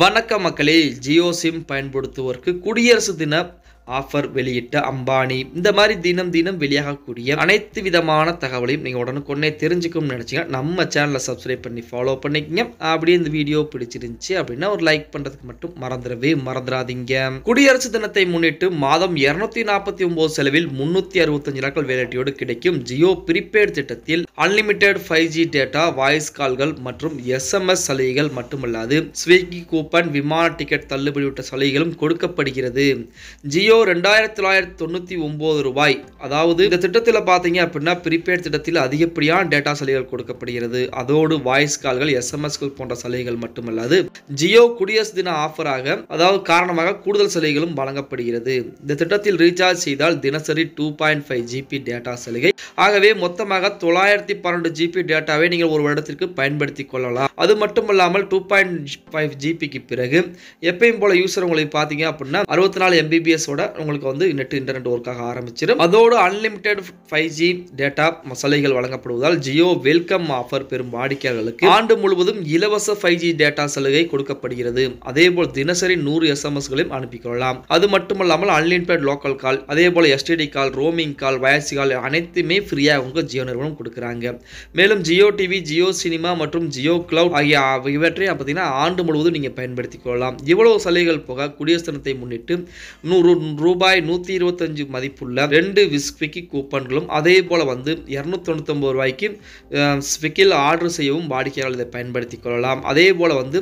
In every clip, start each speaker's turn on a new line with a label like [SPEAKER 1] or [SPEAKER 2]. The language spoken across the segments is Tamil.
[SPEAKER 1] வணக்க மக்களே ஜியோ சிம் பயன்படுத்துவோருக்கு குடியரசு தின ஆஃபர் வெளியிட்ட அம்பானி இந்த மாதிரி தினம் தினம் வெளியாகக்கூடிய அனைத்து விதமான தகவலையும் நீங்கள் உடனுக்குடனே தெரிஞ்சுக்கணும்னு நினச்சிங்க நம்ம சேனலை சப்ஸ்கிரைப் பண்ணி ஃபாலோ பண்ணிக்கங்க அப்படியே இந்த வீடியோ பிடிச்சிருந்துச்சு அப்படின்னா ஒரு லைக் பண்ணுறதுக்கு மட்டும் மறந்துடவே மறந்துடாதீங்க குடியரசு தினத்தை முன்னிட்டு மாதம் இருநூத்தி நாற்பத்தி ஒன்பது செலவில் முன்னூற்றி அறுபத்தஞ்சு நாட்கள் வேலையோடு கிடைக்கும் ஜியோ ப்ரீபெய்டு திட்டத்தில் unlimited five G data voice கால்கள் மற்றும் எஸ்எம்எஸ் சலுகைகள் மட்டுமல்லாது ஸ்விக்கி கூப்பன் விமான டிக்கெட் தள்ளுபடி விட்ட சலுகைகளும் கொடுக்கப்படுகிறது ஜியோ கிலோ ரெண்டாயிரத்தி தொள்ளாயிரத்தி தொண்ணூற்றி ஒம்பது ரூபாய் அதாவது இந்த திட்டத்தில் பார்த்தீங்க அப்படின்னா ப்ரீபெய்ட் திட்டத்தில் அதிகப்படியான டேட்டா சலுகைகள் கொடுக்கப்படுகிறது அதோடு வாய்ஸ் கால்கள் எஸ்எம்எஸ்கள் போன்ற சலுகைகள் மட்டுமல்லாது ஜியோ குடியரசு தின ஆஃபராக அதாவது காரணமாக கூடுதல் சலுகைகளும் வழங்கப்படுகிறது இந்த திட்டத்தில் ரீசார்ஜ் செய்தால் தினசரி two point five GB data சலுகை ஆகவே மொத்தமாக தொள்ளாயிரத்தி பன்னெண்டு ஜிபி டேட்டாவை நீங்கள் ஒரு வருடத்திற்கு பயன்படுத்தி கொள்ளலாம் அது மட்டும் இல்லாமல் டூ பாயிண்ட் ஃபைவ் ஜிபிக்கு பிறகு எப்பயும் போல யூசர் உங்களுக்கு பார்த்தீங்க அப்படின்னா அறுபத்தி நாலு எம்பிபிஎஸோட உங்களுக்கு வந்து நெட் இன்டர்நெட் ஒர்க்காக ஆரம்பிச்சிடும் அதோடு அன்லிமிடெட் ஃபைவ் ஜி டேட்டா சலுகைகள் வழங்கப்படுவதால் ஜியோ வெல்கம் ஆஃபர் பெறும் வாடிக்கையாளர்களுக்கு ஆண்டு முழுவதும் இலவச ஃபைவ் ஜி டேட்டா சலுகை கொடுக்கப்படுகிறது அதேபோல் தினசரி நூறு எஸ்எம்எஸ்களையும் அனுப்பிக்கொள்ளலாம் அது மட்டுமல்லாமல் அன்லிமிடெட் லோக்கல் கால் அதே போல் எஸ்டிடி கால் ரோமிங் கால் வயசு கால் அனைத்துமே ஃப்ரீயாக உங்கள் ஜியோ நிறுவனம் கொடுக்குறாங்க மேலும் ஜியோ டிவி ஜியோ சினிமா மற்றும் ஜியோ கிளவுட் ஆகிய இவற்றையும் பார்த்தீங்கன்னா ஆண்டு முழுவதும் நீங்கள் பயன்படுத்திக் கொள்ளலாம் இவ்வளவு சலுகைகள் போக குடியரசு முன்னிட்டு நூறு ரூபாய் நூற்றி இருபத்தஞ்சு மதிப்புள்ள ரெண்டு விஸ்விக்கி கூப்பன்களும் அதே போல் வந்து இரநூத்தி ரூபாய்க்கு ஸ்விக்கியில் ஆர்டர் செய்யவும் வாடிக்கையாளர் இதை பயன்படுத்தி கொள்ளலாம் அதே போல் வந்து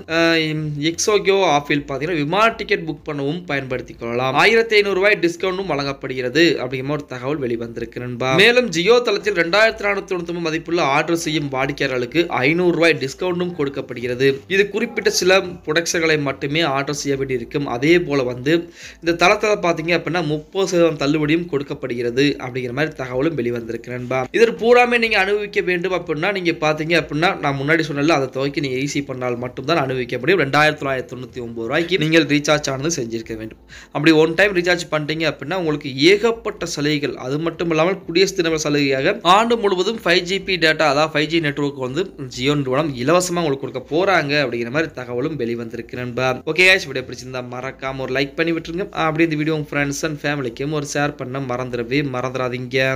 [SPEAKER 1] எக்ஸோகியோ ஆஃபில் பார்த்தீங்கன்னா விமான டிக்கெட் புக் பண்ணவும் பயன்படுத்தி கொள்ளலாம் ஆயிரத்தி ஐநூறுரூவாய் டிஸ்கவுண்டும் வழங்கப்படுகிறது அப்படிங்கிற ஒரு தகவல் வெளிவந்திருக்கு நண்பா மேலும் ஜியோ ஜியோ தளத்தில் ரெண்டாயிரத்தி நானூற்றி தொண்ணூத்தி மதிப்புள்ள ஆர்டர் செய்யும் வாடிக்கையாளர்களுக்கு ஐநூறு ரூபாய் டிஸ்கவுண்டும் கொடுக்கப்படுகிறது இது குறிப்பிட்ட சில ப்ரொடக்ட்ஸ்களை மட்டுமே ஆர்டர் செய்ய வேண்டியிருக்கும் அதே போல வந்து இந்த தளத்தில் பார்த்தீங்க அப்படின்னா முப்பது சதவீதம் தள்ளுபடியும் கொடுக்கப்படுகிறது அப்படிங்கிற மாதிரி தகவலும் வெளிவந்திருக்கு நண்பா இதற்கு பூராமே நீங்க அனுபவிக்க வேண்டும் அப்படின்னா நீங்க பார்த்தீங்க அப்படின்னா நான் முன்னாடி சொன்னல அதை துவக்கி நீங்கள் ஈஸி பண்ணால் மட்டும்தான் அனுபவிக்க முடியும் ரெண்டாயிரத்தி தொள்ளாயிரத்தி தொண்ணூற்றி ஒம்பது ரூபாய்க்கு நீங்கள் ரீசார்ஜ் ஆனது செஞ்சிருக்க வேண்டும் அப்படி ஒன் டைம் ரீசார்ஜ் பண்ணிட்டீங்க அப்படின்னா உங்களுக்கு ஏகப்பட்ட சலுகைகள் அது மட்டும் இல்லாமல் குடியரசு தின சலுகை வழியாக ஆண்டு முழுவதும் ஃபைவ் ஜிபி டேட்டா அதாவது ஃபைவ் ஜி நெட்ஒர்க் வந்து ஜியோ நிறுவனம் இலவசமாக உங்களுக்கு கொடுக்க போகிறாங்க அப்படிங்கிற மாதிரி தகவலும் வெளிவந்திருக்கு நண்பா ஓகே ஆஷ் வீடியோ பிடிச்சிருந்தா மறக்காம ஒரு லைக் பண்ணி விட்டுருங்க அப்படி இந்த வீடியோ உங்கள் ஃப்ரெண்ட்ஸ் அண்ட் ஃபேமிலிக்கும் ஒரு ஷேர் பண்ண மறந்துடவே மறந்துடாதீங்க